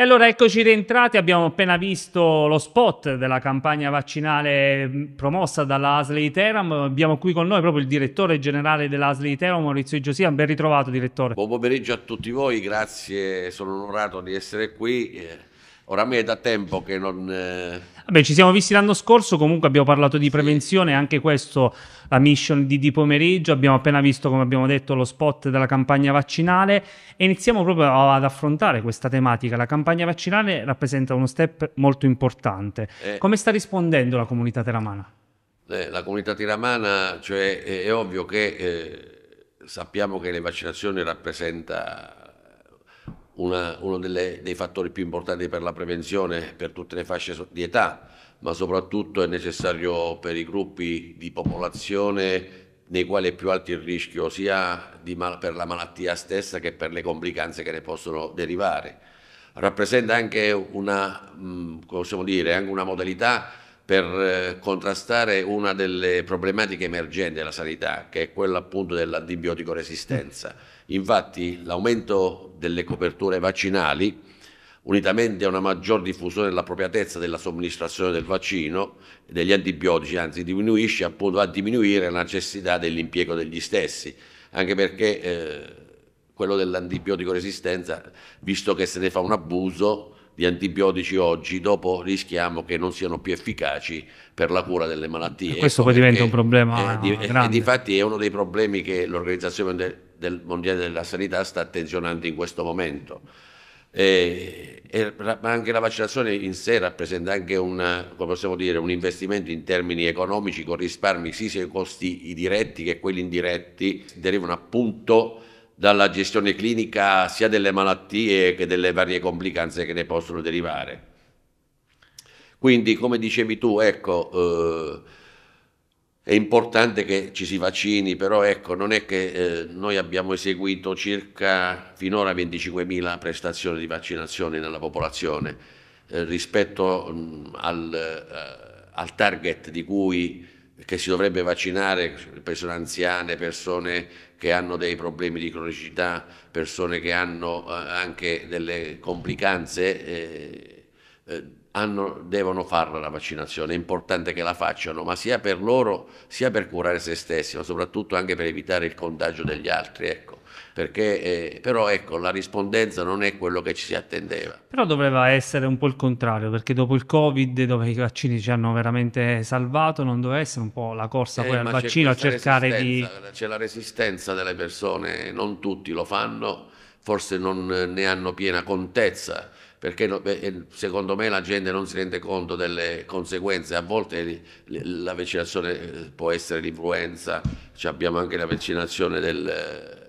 E allora eccoci rientrati, abbiamo appena visto lo spot della campagna vaccinale mm, promossa dalla Asley Teram, abbiamo qui con noi proprio il direttore generale dell'ASL di Teram, Maurizio Giosian, ben ritrovato direttore. Buon pomeriggio a tutti voi, grazie, sono onorato di essere qui. Eh, oramai è da tempo che non... Eh... Vabbè, ci siamo visti l'anno scorso, comunque abbiamo parlato di prevenzione, anche questo la mission di, di pomeriggio, abbiamo appena visto, come abbiamo detto, lo spot della campagna vaccinale e iniziamo proprio ad affrontare questa tematica. La campagna vaccinale rappresenta uno step molto importante. Eh. Come sta rispondendo la comunità teramana? Eh, la comunità tiramana, cioè, è, è ovvio che eh, sappiamo che le vaccinazioni rappresentano una, uno delle, dei fattori più importanti per la prevenzione per tutte le fasce di età, ma soprattutto è necessario per i gruppi di popolazione nei quali è più alto il rischio sia mal, per la malattia stessa che per le complicanze che ne possono derivare. Rappresenta anche una, mm, dire, anche una modalità per eh, contrastare una delle problematiche emergenti della sanità, che è quella appunto dell'antibiotico resistenza. Infatti l'aumento delle coperture vaccinali, unitamente a una maggior diffusione dell'appropriatezza della somministrazione del vaccino e degli antibiotici, anzi diminuisce appunto a diminuire la necessità dell'impiego degli stessi, anche perché eh, quello dell'antibiotico resistenza, visto che se ne fa un abuso, gli antibiotici oggi dopo rischiamo che non siano più efficaci per la cura delle malattie. E questo ecco, poi diventa un problema è, di, grande. E difatti è uno dei problemi che l'Organizzazione del, del Mondiale della Sanità sta attenzionando in questo momento. E, e, ma anche la vaccinazione in sé rappresenta anche una, dire, un investimento in termini economici con risparmi sia sui costi diretti che quelli indiretti derivano appunto dalla gestione clinica sia delle malattie che delle varie complicanze che ne possono derivare. Quindi, come dicevi tu, ecco, eh, è importante che ci si vaccini, però ecco, non è che eh, noi abbiamo eseguito circa finora 25.000 prestazioni di vaccinazione nella popolazione eh, rispetto mh, al, eh, al, target di cui che si dovrebbe vaccinare persone anziane, persone che hanno dei problemi di cronicità, persone che hanno eh, anche delle complicanze, eh, eh, hanno, devono farla la vaccinazione, è importante che la facciano, ma sia per loro, sia per curare se stessi, ma soprattutto anche per evitare il contagio degli altri. Ecco perché eh, però ecco la rispondenza non è quello che ci si attendeva. Però doveva essere un po' il contrario, perché dopo il Covid dove i vaccini ci hanno veramente salvato, non doveva essere un po' la corsa eh, poi al vaccino a cercare di... C'è la resistenza delle persone, non tutti lo fanno, forse non eh, ne hanno piena contezza perché eh, secondo me la gente non si rende conto delle conseguenze, a volte la vaccinazione eh, può essere l'influenza, abbiamo anche la vaccinazione del,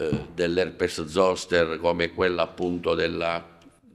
eh, dell'herpes zoster come quella appunto della...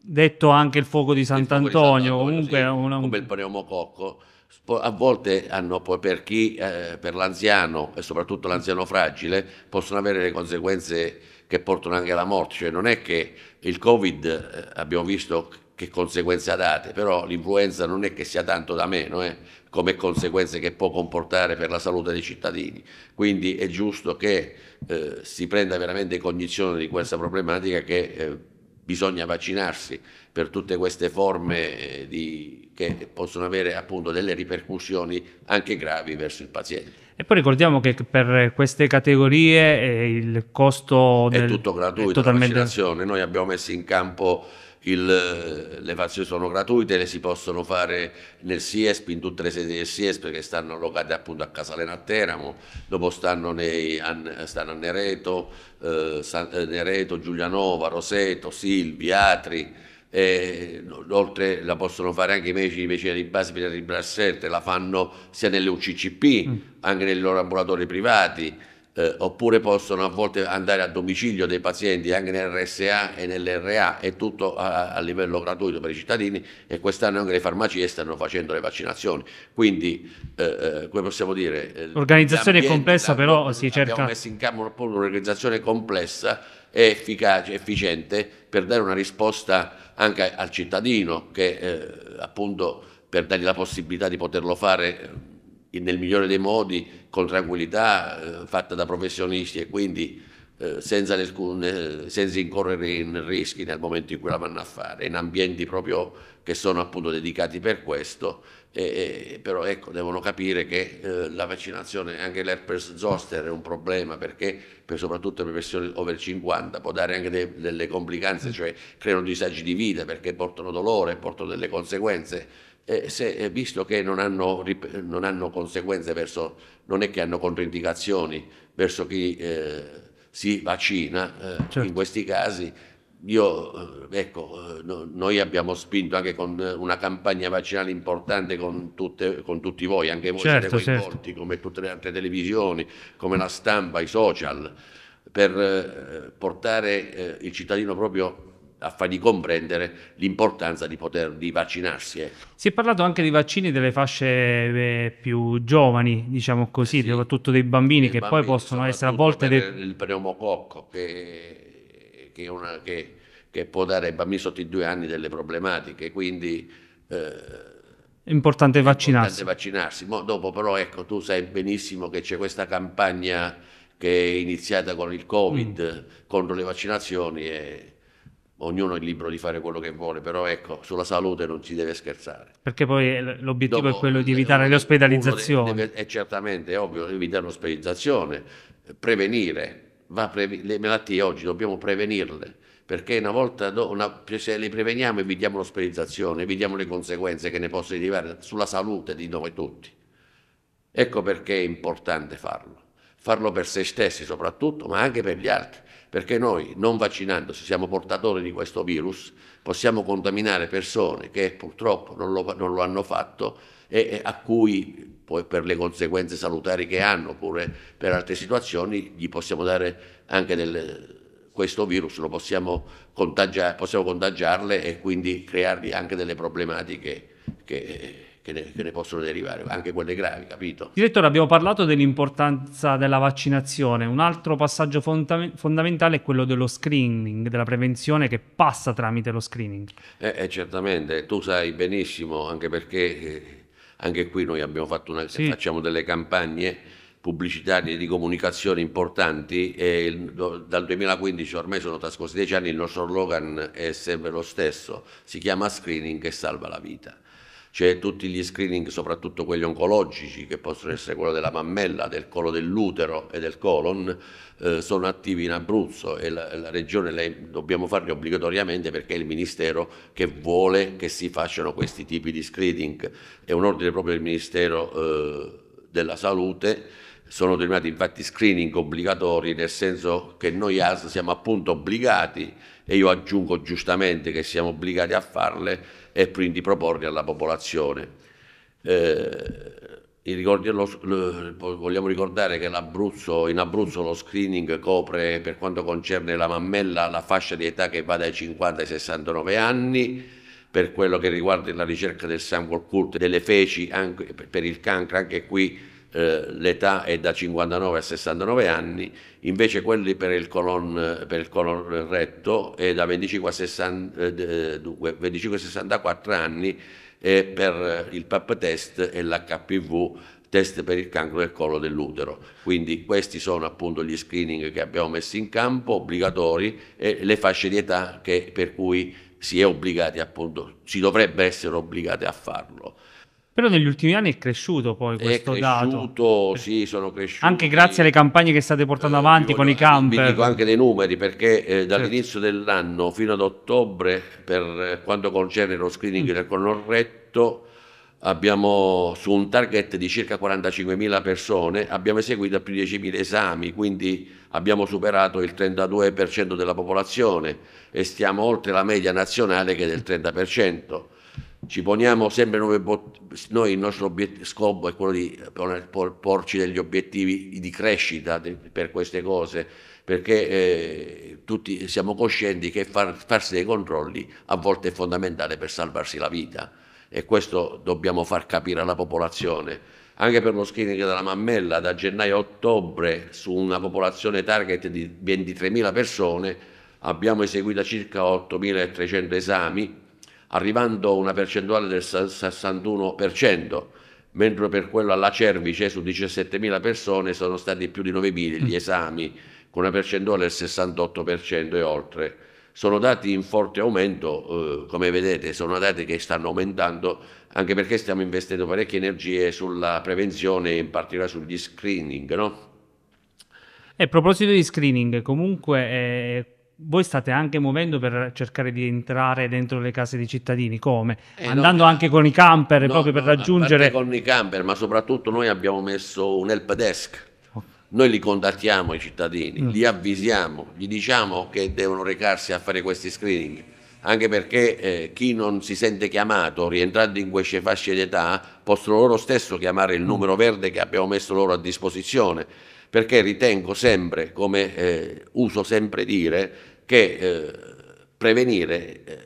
Detto anche il fuoco di Sant'Antonio, comunque... Sì, una... Come il pneumococco a volte hanno, poi per chi, eh, per l'anziano e soprattutto l'anziano fragile, possono avere le conseguenze che portano anche alla morte. Cioè non è che il Covid eh, abbiamo visto che conseguenze ha date, però l'influenza non è che sia tanto da meno, eh come conseguenze che può comportare per la salute dei cittadini. Quindi è giusto che eh, si prenda veramente cognizione di questa problematica che eh, bisogna vaccinarsi per tutte queste forme eh, di, che possono avere appunto delle ripercussioni anche gravi verso il paziente. E poi ricordiamo che per queste categorie eh, il costo del... è tutto gratuito, è totalmente... la vaccinazione. Noi abbiamo messo in campo il, le fazioni sono gratuite, le si possono fare nel SIESP, in tutte le sedi del SIESP che stanno locate appunto a Casalena a Teramo, dopo stanno, nei, stanno a Nereto, eh, San, eh, Nereto, Giulianova, Roseto, Silvi, Atri, eh, oltre la possono fare anche i medici di medicina di base per il Brasserte, la fanno sia nelle UCCP, mm. anche nei loro ambulatori privati eh, oppure possono a volte andare a domicilio dei pazienti anche nel RSA e nell'RA è tutto a, a, livello gratuito per i cittadini e quest'anno anche le farmacie stanno facendo le vaccinazioni. Quindi, eh, eh come possiamo dire... Eh, L'organizzazione complessa però si cerca... Abbiamo messo in campo un'organizzazione complessa e efficace, efficiente per dare una risposta anche al cittadino che eh, appunto per dargli la possibilità di poterlo fare nel migliore dei modi, con tranquillità, eh, fatta da professionisti e quindi eh, senza, le, eh, senza, incorrere in rischi nel momento in cui la vanno a fare, in ambienti proprio che sono appunto dedicati per questo, e, e, però ecco, devono capire che eh, la vaccinazione, anche l'herpes zoster è un problema perché per, soprattutto per persone over 50 può dare anche de, delle complicanze, cioè creano disagi di vita perché portano dolore, portano delle conseguenze eh, se, eh, visto che non hanno, non hanno, conseguenze verso, non è che hanno controindicazioni verso chi eh, si vaccina, eh, certo. in questi casi io, eh, ecco, eh, no, noi abbiamo spinto anche con una campagna vaccinale importante con, tutte, con tutti voi, anche voi certo, siete coinvolti certo. come tutte le altre televisioni, come la stampa, i social, per portare il cittadino proprio a fargli comprendere l'importanza di poter di vaccinarsi. Ecco. Si è parlato anche di vaccini delle fasce eh, più giovani, diciamo così, sì, soprattutto dei bambini che bambini, poi possono essere a volte... Del... Il pneumococco che, che, una, che, che, può dare ai bambini sotto i due anni delle problematiche, quindi... Eh, è importante vaccinarsi. È importante vaccinarsi. Mo dopo però ecco, tu sai benissimo che c'è questa campagna che è iniziata con il Covid mm. contro le vaccinazioni e ognuno è libero di fare quello che vuole, però ecco, sulla salute non si deve scherzare. Perché poi l'obiettivo Dopo, è quello di eh, evitare le ospedalizzazioni. Deve, è eh, certamente è ovvio, evitare l'ospedalizzazione, prevenire, previ- le malattie oggi dobbiamo prevenirle, perché una volta do- una, se le preveniamo evitiamo l'ospedalizzazione, evitiamo le conseguenze che ne possono derivare sulla salute di noi tutti. Ecco perché è importante farlo, farlo per se stessi soprattutto, ma anche per gli altri perché noi non vaccinandoci siamo portatori di questo virus, possiamo contaminare persone che purtroppo non lo, non lo hanno fatto e, e, a cui poi per le conseguenze salutari che hanno oppure per altre situazioni gli possiamo dare anche del, questo virus, lo possiamo, contagia, possiamo contagiarle e quindi creargli anche delle problematiche che che ne, che ne, possono derivare, anche quelle gravi, capito? Direttore, abbiamo parlato dell'importanza della vaccinazione. Un altro passaggio fonda- fondamentale è quello dello screening, della prevenzione che passa tramite lo screening. Eh, eh, certamente, tu sai benissimo, anche perché eh, anche qui noi una, sì. facciamo delle campagne pubblicitarie di comunicazione importanti e il, dal 2015 ormai sono trascorsi dieci anni il nostro slogan è sempre lo stesso si chiama screening che salva la vita c'è tutti gli screening, soprattutto quelli oncologici, che possono essere quello della mammella, del colo dell'utero e del colon, eh, sono attivi in Abruzzo e la, la regione le, dobbiamo farli obbligatoriamente perché è il Ministero che vuole che si facciano questi tipi di screening. È un ordine proprio del Ministero eh, della Salute sono terminati infatti screening obbligatori nel senso che noi AS siamo appunto obbligati e io aggiungo giustamente che siamo obbligati a farle e quindi proporli alla popolazione. Eh, vogliamo ricordare che in Abruzzo lo screening copre per quanto concerne la mammella la fascia di età che va dai 50 ai 69 anni, per quello che riguarda la ricerca del sangue occulto delle feci anche per il cancro, anche qui eh, l'età è da 59 a 69 anni, invece quelli per il colon, per il colon retto è da 25 a, 60, eh, 25 eh, a 64 anni e per eh, il PAP test e l'HPV test per il cancro del collo dell'utero. Quindi questi sono appunto gli screening che abbiamo messo in campo, obbligatori, e le fasce di età che, per cui si è obbligati appunto, si dovrebbe essere obbligati a farlo. Però negli ultimi anni è cresciuto poi questo dato. è cresciuto, dato. Sì, sono cresciuti. Anche grazie alle campagne che state portando eh, avanti eh, voglio, con i camper. Vi dico anche dei numeri perché eh, dall'inizio certo. dell'anno fino ad ottobre, per eh, quanto concerne lo screening mm. del colorretto, abbiamo su un target di circa 45.000 persone, abbiamo eseguito più di 10.000 esami, quindi abbiamo superato il 32% della popolazione e stiamo oltre la media nazionale che è del 30% ci poniamo sempre nuove obiettivi. Noi il nostro scopo è quello di porci degli obiettivi di crescita per queste cose, perché eh, tutti siamo coscienti che far, farsi dei controlli a volte è fondamentale per salvarsi la vita e questo dobbiamo far capire alla popolazione. Anche per lo screening della mammella da gennaio a ottobre su una popolazione target di 23.000 persone abbiamo eseguito circa 8.300 esami arrivando a una percentuale del 61%, mentre per quello alla cervice su 17.000 persone sono stati più di 9.000 gli mm. esami, con una percentuale del 68% e oltre. Sono dati in forte aumento, eh, come vedete, sono dati che stanno aumentando anche perché stiamo investendo parecchie energie sulla prevenzione, in particolare sugli screening, no? E a proposito di screening, comunque eh, voi state anche muovendo per cercare di entrare dentro le case dei cittadini, come? Eh Andando no, anche con i camper no, proprio per no, raggiungere... con i camper, ma soprattutto noi abbiamo messo un help desk. Oh. Noi li contattiamo i cittadini, mm. li avvisiamo, gli diciamo che devono recarsi a fare questi screening, anche perché eh, chi non si sente chiamato, rientrando in queste fasce d'età, possono loro stesso chiamare il mm. numero verde che abbiamo messo loro a disposizione perché ritengo sempre, come eh, uso sempre dire, che eh, prevenire, eh,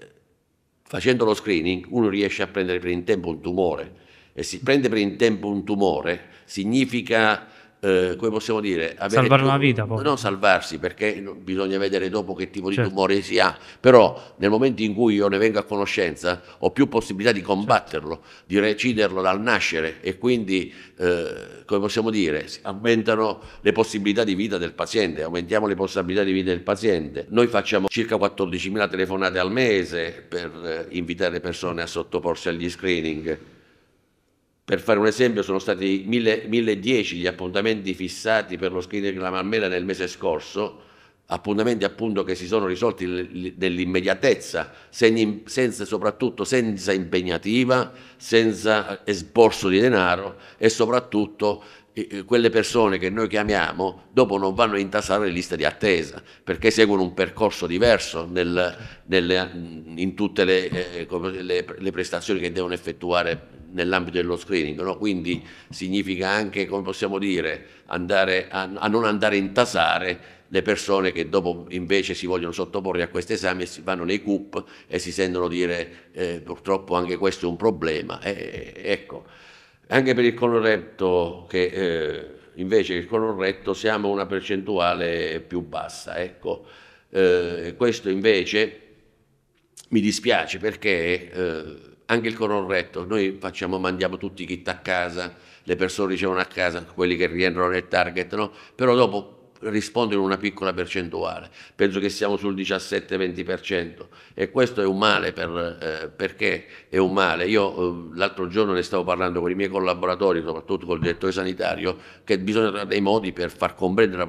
facendo lo screening, uno riesce a prendere per in tempo un tumore. E si prende per in tempo un tumore significa eh, come possiamo dire, salvare una vita. Poi. Non salvarsi perché bisogna vedere dopo che tipo certo. di tumore si ha, però nel momento in cui io ne vengo a conoscenza ho più possibilità di combatterlo, certo. di reciderlo dal nascere e quindi, eh, come possiamo dire, aumentano le possibilità di vita del paziente, aumentiamo le possibilità di vita del paziente. Noi facciamo circa 14.000 telefonate al mese per eh, invitare le persone a sottoporsi agli screening per fare un esempio, sono stati 1010 gli appuntamenti fissati per lo screening della Marmela nel mese scorso, appuntamenti appunto che si sono risolti nell'immediatezza, soprattutto senza impegnativa, senza esborso di denaro e soprattutto eh, eh, quelle persone che noi chiamiamo dopo non vanno a intasare le liste di attesa perché seguono un percorso diverso nel, nelle, in tutte le, eh, le, le prestazioni che devono effettuare nell'ambito dello screening, no? quindi significa anche, come possiamo dire, andare a, a, non andare a intasare le persone che dopo invece si vogliono sottoporre a questi esami e si vanno nei CUP e si sentono dire eh, purtroppo anche questo è un problema. Eh, ecco, anche per il coloretto che... Eh, invece che con siamo una percentuale più bassa. Ecco. Eh, questo invece mi dispiace perché eh, anche il corretto, noi facciamo, mandiamo tutti i kit a casa, le persone ricevono a casa, quelli che rientrano nel target, no? però dopo rispondono una piccola percentuale, penso che siamo sul 17-20% e questo è un male per, eh, perché è un male. Io eh, l'altro giorno ne stavo parlando con i miei collaboratori, soprattutto col direttore sanitario, che bisogna trovare dei modi per far comprendere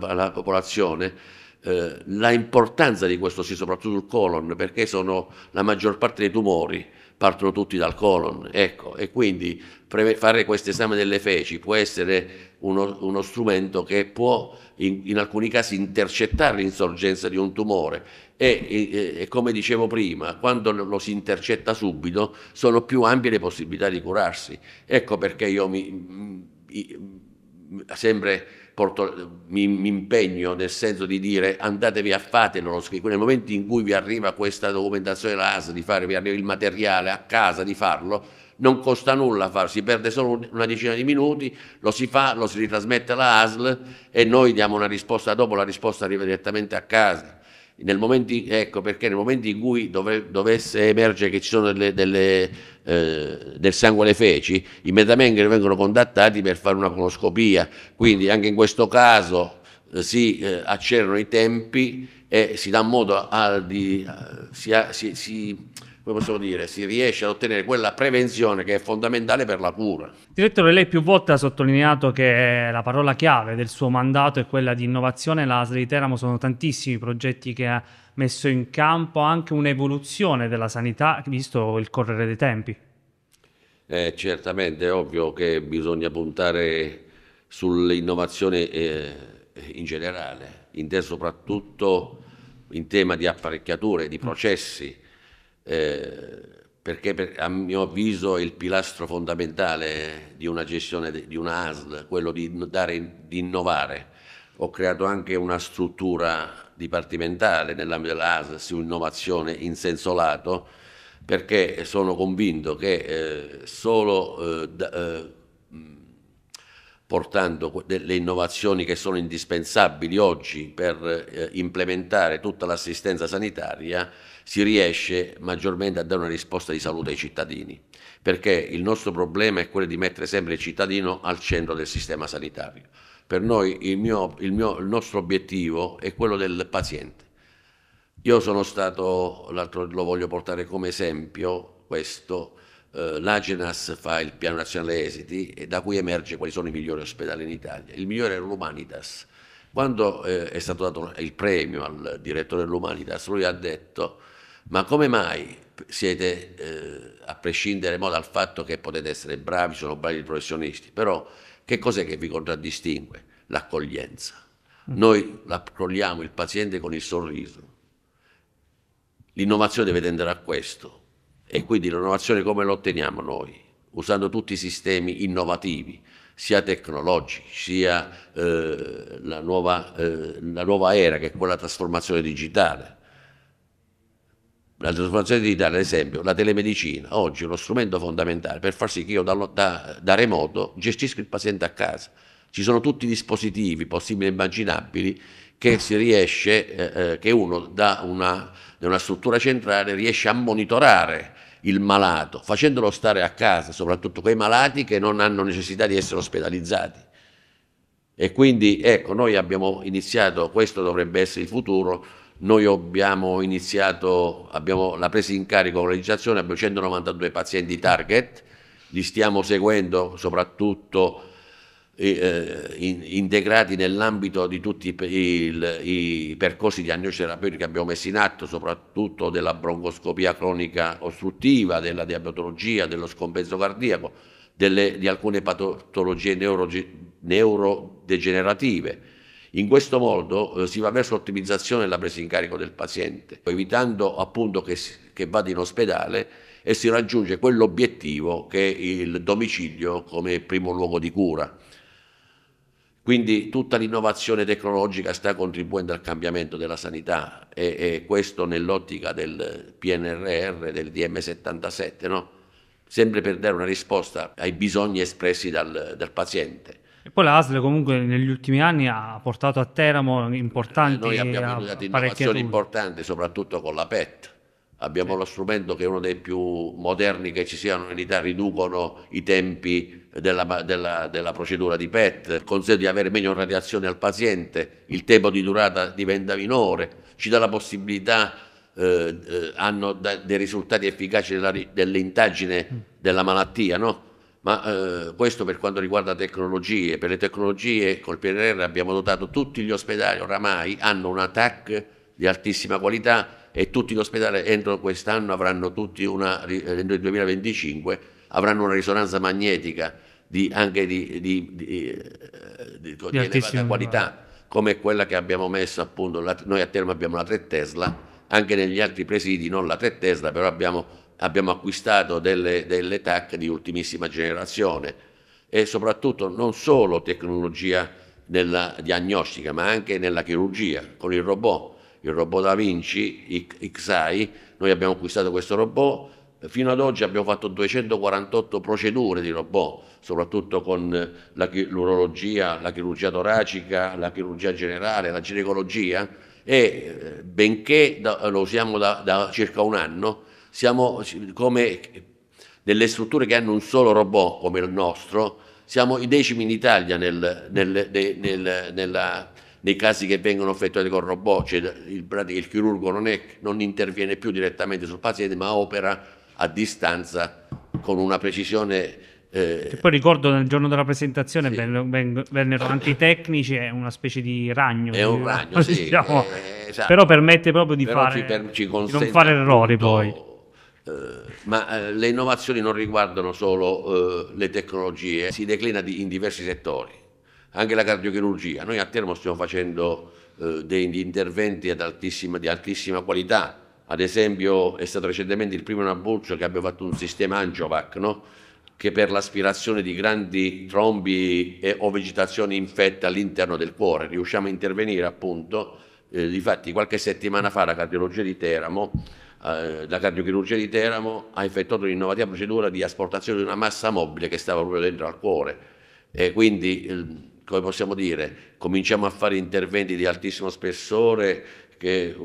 alla popolazione eh, la importanza di questo sì, soprattutto sul colon, perché sono la maggior parte dei tumori partono tutti dal colon, ecco, e quindi fare questo esame delle feci può essere uno, uno strumento che può in, in, alcuni casi intercettare l'insorgenza di un tumore e, e, e come dicevo prima, quando lo si intercetta subito sono più ampie le possibilità di curarsi. Ecco perché io mi, mi sempre porto, mi, mi, impegno nel senso di dire andatevi a fatelo lo scritto, nel momento in cui vi arriva questa documentazione della ASA, di fare, vi arriva il materiale a casa, di farlo, non costa nulla farlo, si perde solo una decina di minuti, lo si fa, lo si ritrasmette alla ASL e noi diamo una risposta dopo, la risposta arriva direttamente a casa momento, ecco perché nel momento in cui dove, dovesse emergere che ci sono delle, delle, eh, del sangue alle feci, immediatamente vengono contattati per fare una coloscopia. Quindi anche in questo caso eh, si eh, accelerano i tempi e si dà modo a, di, eh, si, si, si come possiamo dire, si riesce ad ottenere quella prevenzione che è fondamentale per la cura. Direttore, lei più volte ha sottolineato che la parola chiave del suo mandato è quella di innovazione. La ASL di Teramo sono tantissimi i progetti che ha messo in campo, anche un'evoluzione della sanità, visto il correre dei tempi. Eh, certamente, è ovvio che bisogna puntare sull'innovazione eh, in generale, inteso soprattutto in tema di apparecchiature, di processi eh, perché a mio avviso è il pilastro fondamentale di una gestione di una ASL, quello di, dare, di innovare. Ho creato anche una struttura dipartimentale nell'ambito dell'ASL sull'innovazione in senso lato, perché sono convinto che eh, solo eh, da, eh, portando le innovazioni che sono indispensabili oggi per eh, implementare tutta l'assistenza sanitaria, si riesce maggiormente a dare una risposta di salute ai cittadini, perché il nostro problema è quello di mettere sempre il cittadino al centro del sistema sanitario. Per noi il, mio, il, mio, il nostro obiettivo è quello del paziente. Io sono stato, l'altro lo voglio portare come esempio, questo, eh, l'Agenas fa il piano nazionale esiti e da cui emerge quali sono i migliori ospedali in Italia. Il migliore è l'Umanitas. Quando eh, è stato dato il premio al direttore dell'Umanitas, lui ha detto ma come mai siete, eh, a prescindere dal fatto che potete essere bravi, sono bravi professionisti, però che cos'è che vi contraddistingue? L'accoglienza. Mm. Noi accogliamo il paziente con il sorriso. L'innovazione deve tendere a questo. E quindi l'innovazione come la otteniamo noi? Usando tutti i sistemi innovativi, sia tecnologici, sia eh, la, nuova, eh, la nuova era che è quella trasformazione digitale la trasformazione digitale, ad esempio, la telemedicina, oggi è uno strumento fondamentale per far sì che io da, da, da remoto gestisca il paziente a casa. Ci sono tutti i dispositivi possibili e immaginabili che si riesce, eh, eh, che uno da una, da una, struttura centrale riesce a monitorare il malato, facendolo stare a casa, soprattutto quei malati che non hanno necessità di essere ospedalizzati. E quindi ecco, noi abbiamo iniziato, questo dovrebbe essere il futuro, noi abbiamo iniziato, abbiamo la presa in carico con la registrazione, abbiamo 192 pazienti target, li stiamo seguendo soprattutto eh, eh in, integrati nell'ambito di tutti i, il, i percorsi diagnosi terapeutica che abbiamo messo in atto, soprattutto della broncoscopia cronica ostruttiva, della diabetologia, dello scompenso cardiaco, delle, di alcune patologie neuro, neurodegenerative in questo modo eh, si va verso l'ottimizzazione della presa in carico del paziente, evitando appunto che, che vada in ospedale e si raggiunge quell'obiettivo che è il domicilio come primo luogo di cura. Quindi tutta l'innovazione tecnologica sta contribuendo al cambiamento della sanità e, e questo nell'ottica del PNRR, del DM77, no? sempre per dare una risposta ai bisogni espressi dal, dal paziente. E poi l'ASL comunque negli ultimi anni ha portato a Teramo importanti... Eh, noi abbiamo avuto innovazioni importanti, soprattutto con la PET. Abbiamo lo strumento che è uno dei più moderni che ci siano in Italia, riducono i tempi della, della, della procedura di PET, consente di avere meno radiazione al paziente, il tempo di durata diventa minore, ci dà la possibilità, eh, eh, hanno da, dei risultati efficaci della, dell'indagine mm. della malattia, no? Ma eh, questo per quanto riguarda tecnologie, per le tecnologie col PNR abbiamo dotato tutti gli ospedali oramai, hanno un TAC di altissima qualità e tutti gli ospedali entro quest'anno avranno tutti una, eh, entro il 2025 avranno una risonanza magnetica di, anche di, di, di, eh, di elevata qualità come quella che abbiamo messo appunto, la, noi a Terma abbiamo la 3 Tesla, anche negli altri presidi non la 3 Tesla, però abbiamo abbiamo acquistato delle, delle TAC di ultimissima generazione e soprattutto non solo tecnologia nella diagnostica ma anche nella chirurgia con il robot, il robot Da Vinci XAI, noi abbiamo acquistato questo robot Fino ad oggi abbiamo fatto 248 procedure di robot, soprattutto con l'urologia, la chirurgia toracica, la chirurgia generale, la ginecologia e eh, benché lo usiamo da, da circa un anno, siamo come nelle strutture che hanno un solo robot come il nostro, siamo i decimi in Italia nel, nel, nel, nella, nei casi che vengono effettuati con robot, cioè il, il, chirurgo non, è, non interviene più direttamente sul paziente ma opera a distanza con una precisione eh, poi ricordo nel giorno della presentazione sì. vennero anche i tecnici, è una specie di ragno. È un ragno, diciamo, sì, eh, è, esatto. Però permette proprio di fare, per, di non fare errori poi. Eh, ma eh, le innovazioni non riguardano solo eh, le tecnologie, si declina in diversi settori, anche la cardiochirurgia. Noi a Termo stiamo facendo degli interventi altissima, di altissima qualità, ad esempio è stato recentemente il primo in Abruzzo che abbiamo fatto un sistema Angiovac, no? che per l'aspirazione di grandi trombi e, o vegetazioni infette all'interno del cuore riusciamo a intervenire appunto, eh, difatti qualche settimana fa la cardiologia di Teramo eh, la cardiochirurgia di Teramo ha effettuato un'innovativa procedura di asportazione di una massa mobile che stava proprio dentro al cuore e quindi, come possiamo dire, cominciamo a fare interventi di altissimo spessore che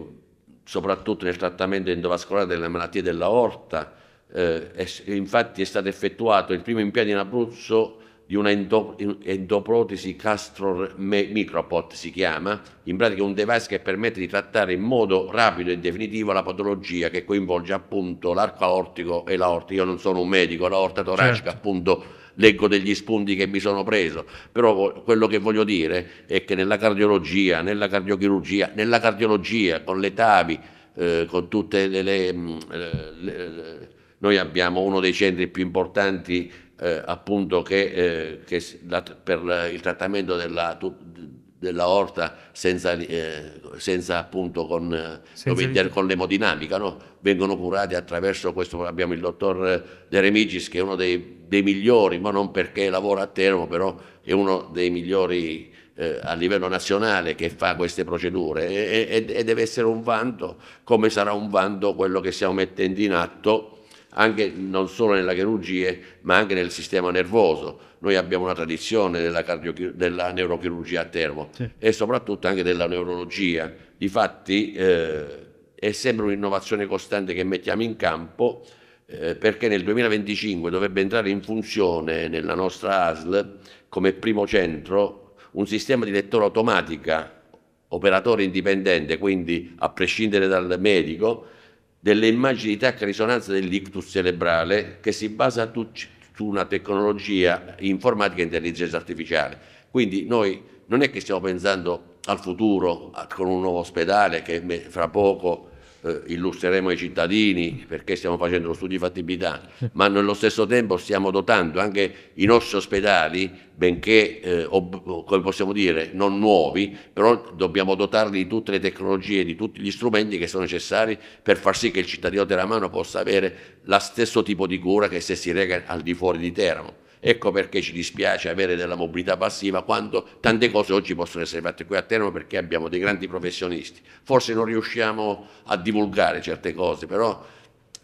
soprattutto nel trattamento endovascolare delle malattie dell'aorta, eh, infatti è stato effettuato il primo impianto in Abruzzo di una endoprotesi castro-micropot si chiama, in pratica un device che permette di trattare in modo rapido e definitivo la patologia che coinvolge appunto l'arco aortico e l'aortica. Io non sono un medico, l'aorta toracica certo. appunto leggo degli spunti che mi sono preso, però quello che voglio dire è che nella cardiologia, nella cardiochirurgia, nella cardiologia con le TAVI, eh, con tutte le, le, mm, eh, le, le noi abbiamo uno dei centri più importanti eh, appunto che, eh, che la, per la, il trattamento della, della orta senza, eh, senza appunto con, eh, senza dire, con l'emodinamica, no? vengono curati attraverso questo, abbiamo il dottor eh, De Remigis che è uno dei, dei migliori, ma non perché lavora a Termo, però è uno dei migliori eh, a livello nazionale che fa queste procedure e, e, e deve essere un vanto, come sarà un vanto quello che stiamo mettendo in atto anche non solo nella chirurgia ma anche nel sistema nervoso. Noi abbiamo una tradizione della, della neurochirurgia a Termo sì. e soprattutto anche della neurologia. Difatti eh, è sempre un'innovazione costante che mettiamo in campo eh, perché nel 2025 dovrebbe entrare in funzione nella nostra ASL come primo centro un sistema di lettura automatica, operatore indipendente, quindi a prescindere dal medico, delle immagini di tacca risonanza dell'ictus cerebrale che si basa tut- su una tecnologia informatica e intelligenza artificiale. Quindi noi non è che stiamo pensando al futuro con un nuovo ospedale che fra poco eh, illustreremo ai cittadini perché stiamo facendo lo studio di fattibilità, ma nello stesso tempo stiamo dotando anche i nostri ospedali, benché eh, ob- come possiamo dire non nuovi, però dobbiamo dotarli di tutte le tecnologie, di tutti gli strumenti che sono necessari per far sì che il cittadino teramano possa avere lo stesso tipo di cura che se si reca al di fuori di Teramo. Ecco perché ci dispiace avere della mobilità passiva quando tante cose oggi possono essere fatte qui a Teramo perché abbiamo dei grandi professionisti. Forse non riusciamo a divulgare certe cose, però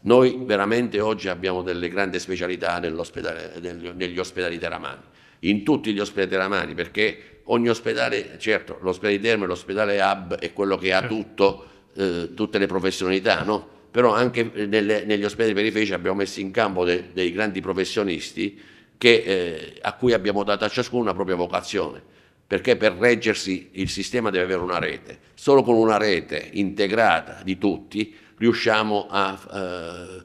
noi veramente oggi abbiamo delle grandi specialità negli ospedali teramani, in tutti gli ospedali teramani, perché ogni ospedale, certo, l'ospedale di Teramo e l'ospedale hub, è quello che ha certo. tutto, eh, tutte le professionalità, no? però anche nelle, negli ospedali periferici abbiamo messo in campo de, dei grandi professionisti che, eh, a cui abbiamo dato a ciascuno una propria vocazione, perché per reggersi il sistema deve avere una rete. Solo con una rete integrata di tutti riusciamo a, eh,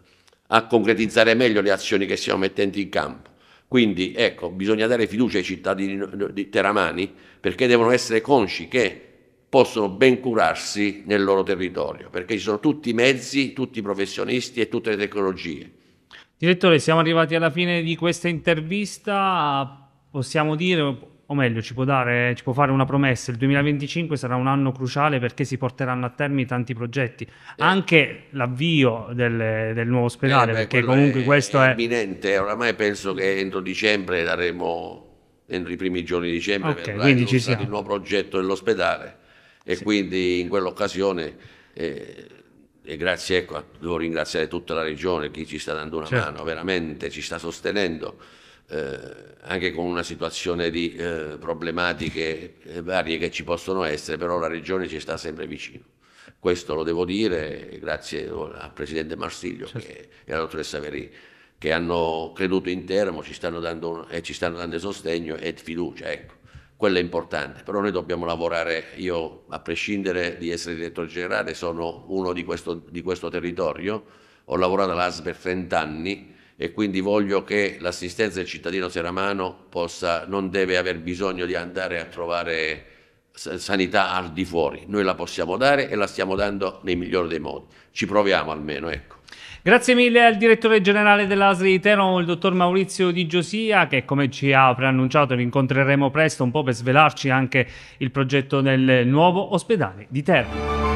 a concretizzare meglio le azioni che stiamo mettendo in campo. Quindi ecco, bisogna dare fiducia ai cittadini di teramani perché devono essere consci che possono ben curarsi nel loro territorio, perché ci sono tutti i mezzi, tutti i professionisti e tutte le tecnologie. Direttore, siamo arrivati alla fine di questa intervista, possiamo dire, o meglio, ci può, dare, ci può fare una promessa, il 2025 sarà un anno cruciale perché si porteranno a termine tanti progetti, eh. anche l'avvio del, del, nuovo ospedale, eh, perché comunque è, questo è... imminente, oramai penso che entro dicembre daremo, entro i primi giorni di dicembre, okay, verrà ci il nuovo progetto dell'ospedale e sì. quindi in quell'occasione... Eh, e grazie, ecco, devo ringraziare tutta la regione, chi ci sta dando una certo. mano, veramente ci sta sostenendo, eh, anche con una situazione di eh, problematiche eh, varie che ci possono essere, però la regione ci sta sempre vicino. Questo lo devo dire, grazie al Presidente Marsiglio certo. che, e alla dottoressa Verini che hanno creduto in Teramo ci stanno dando, e ci stanno dando sostegno e fiducia. Ecco quello è importante, però noi dobbiamo lavorare, io a prescindere di essere direttore generale sono uno di questo, di questo territorio, ho lavorato all'AS per 30 anni e quindi voglio che l'assistenza del cittadino seramano possa, non deve aver bisogno di andare a trovare sanità al di fuori, noi la possiamo dare e la stiamo dando nei migliori dei modi, ci proviamo almeno, ecco. Grazie mille al direttore generale dell'ASL di Teramo, il dottor Maurizio Di Giosia, che come ci ha preannunciato rincontreremo presto un po' per svelarci anche il progetto del nuovo ospedale di Teramo.